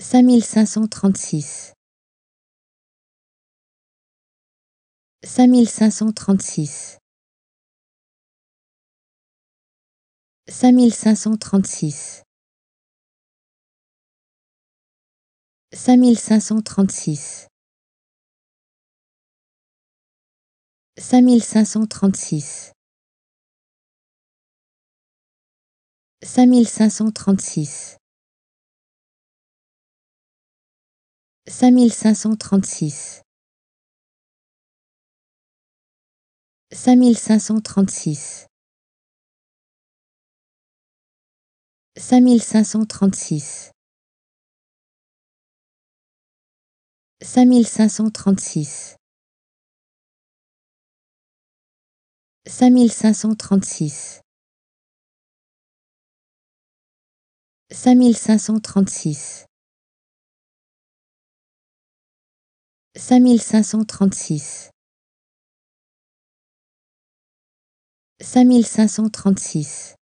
5536 5536 5536 5536 5536 5536 5536 5536 5536 5536 5536 5536 cinq mille cinq cent trente-six cinq mille cinq cent trente-six